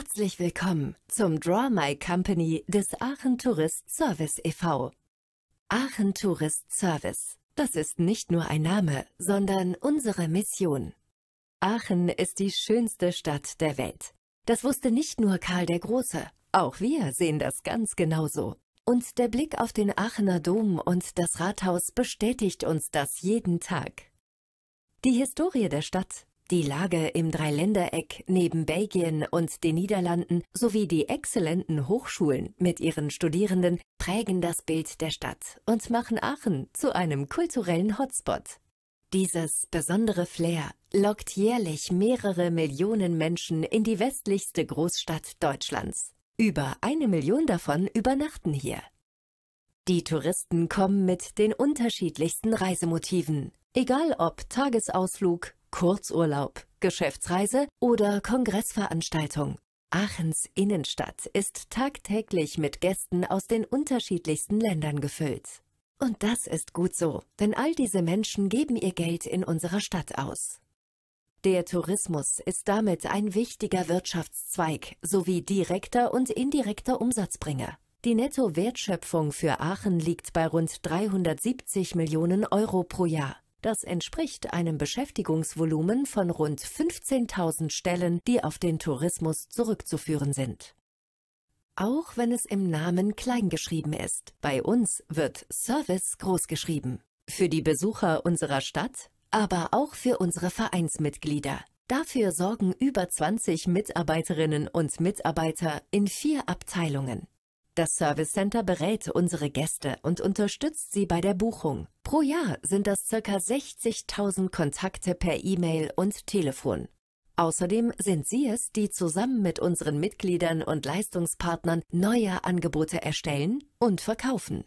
Herzlich willkommen zum Draw My Company des Aachen Tourist Service e.V. Aachen Tourist Service, das ist nicht nur ein Name, sondern unsere Mission. Aachen ist die schönste Stadt der Welt. Das wusste nicht nur Karl der Große, auch wir sehen das ganz genauso. Und der Blick auf den Aachener Dom und das Rathaus bestätigt uns das jeden Tag. Die Historie der Stadt die Lage im Dreiländereck neben Belgien und den Niederlanden sowie die exzellenten Hochschulen mit ihren Studierenden prägen das Bild der Stadt und machen Aachen zu einem kulturellen Hotspot. Dieses besondere Flair lockt jährlich mehrere Millionen Menschen in die westlichste Großstadt Deutschlands. Über eine Million davon übernachten hier. Die Touristen kommen mit den unterschiedlichsten Reisemotiven, egal ob Tagesausflug, Kurzurlaub, Geschäftsreise oder Kongressveranstaltung. Aachens Innenstadt ist tagtäglich mit Gästen aus den unterschiedlichsten Ländern gefüllt. Und das ist gut so, denn all diese Menschen geben ihr Geld in unserer Stadt aus. Der Tourismus ist damit ein wichtiger Wirtschaftszweig sowie direkter und indirekter Umsatzbringer. Die Nettowertschöpfung für Aachen liegt bei rund 370 Millionen Euro pro Jahr. Das entspricht einem Beschäftigungsvolumen von rund 15.000 Stellen, die auf den Tourismus zurückzuführen sind. Auch wenn es im Namen kleingeschrieben ist, bei uns wird Service großgeschrieben. Für die Besucher unserer Stadt, aber auch für unsere Vereinsmitglieder. Dafür sorgen über 20 Mitarbeiterinnen und Mitarbeiter in vier Abteilungen. Das Service Center berät unsere Gäste und unterstützt sie bei der Buchung, Pro Jahr sind das ca. 60.000 Kontakte per E-Mail und Telefon. Außerdem sind Sie es, die zusammen mit unseren Mitgliedern und Leistungspartnern neue Angebote erstellen und verkaufen.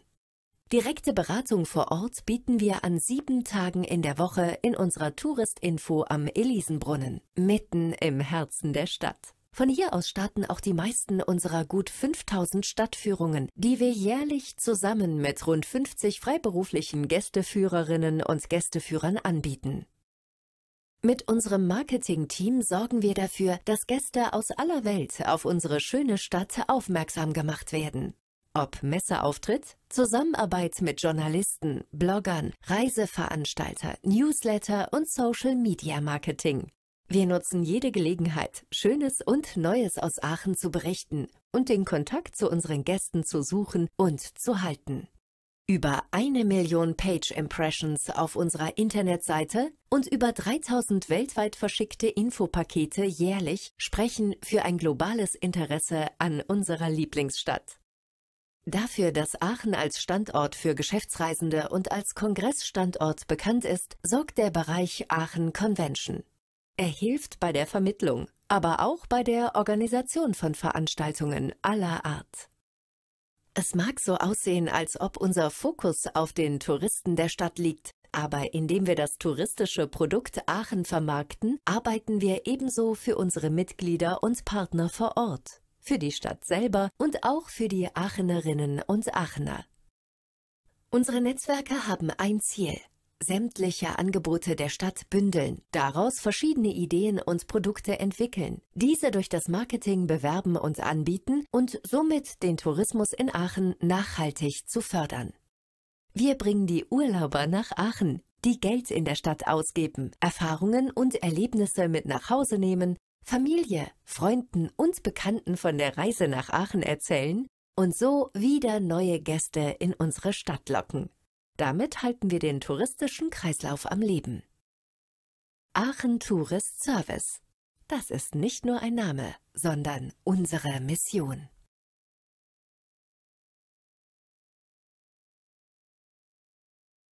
Direkte Beratung vor Ort bieten wir an sieben Tagen in der Woche in unserer Touristinfo am Elisenbrunnen, mitten im Herzen der Stadt. Von hier aus starten auch die meisten unserer gut 5000 Stadtführungen, die wir jährlich zusammen mit rund 50 freiberuflichen Gästeführerinnen und Gästeführern anbieten. Mit unserem Marketing-Team sorgen wir dafür, dass Gäste aus aller Welt auf unsere schöne Stadt aufmerksam gemacht werden. Ob Messeauftritt, Zusammenarbeit mit Journalisten, Bloggern, Reiseveranstalter, Newsletter und Social Media Marketing. Wir nutzen jede Gelegenheit, Schönes und Neues aus Aachen zu berichten und den Kontakt zu unseren Gästen zu suchen und zu halten. Über eine Million Page-Impressions auf unserer Internetseite und über 3000 weltweit verschickte Infopakete jährlich sprechen für ein globales Interesse an unserer Lieblingsstadt. Dafür, dass Aachen als Standort für Geschäftsreisende und als Kongressstandort bekannt ist, sorgt der Bereich Aachen Convention. Er hilft bei der Vermittlung, aber auch bei der Organisation von Veranstaltungen aller Art. Es mag so aussehen, als ob unser Fokus auf den Touristen der Stadt liegt, aber indem wir das touristische Produkt Aachen vermarkten, arbeiten wir ebenso für unsere Mitglieder und Partner vor Ort, für die Stadt selber und auch für die Aachenerinnen und Aachener. Unsere Netzwerke haben ein Ziel, sämtliche Angebote der Stadt bündeln, daraus verschiedene Ideen und Produkte entwickeln, diese durch das Marketing bewerben und anbieten und somit den Tourismus in Aachen nachhaltig zu fördern. Wir bringen die Urlauber nach Aachen, die Geld in der Stadt ausgeben, Erfahrungen und Erlebnisse mit nach Hause nehmen, Familie, Freunden und Bekannten von der Reise nach Aachen erzählen und so wieder neue Gäste in unsere Stadt locken. Damit halten wir den touristischen Kreislauf am Leben. Aachen Tourist Service. Das ist nicht nur ein Name, sondern unsere Mission.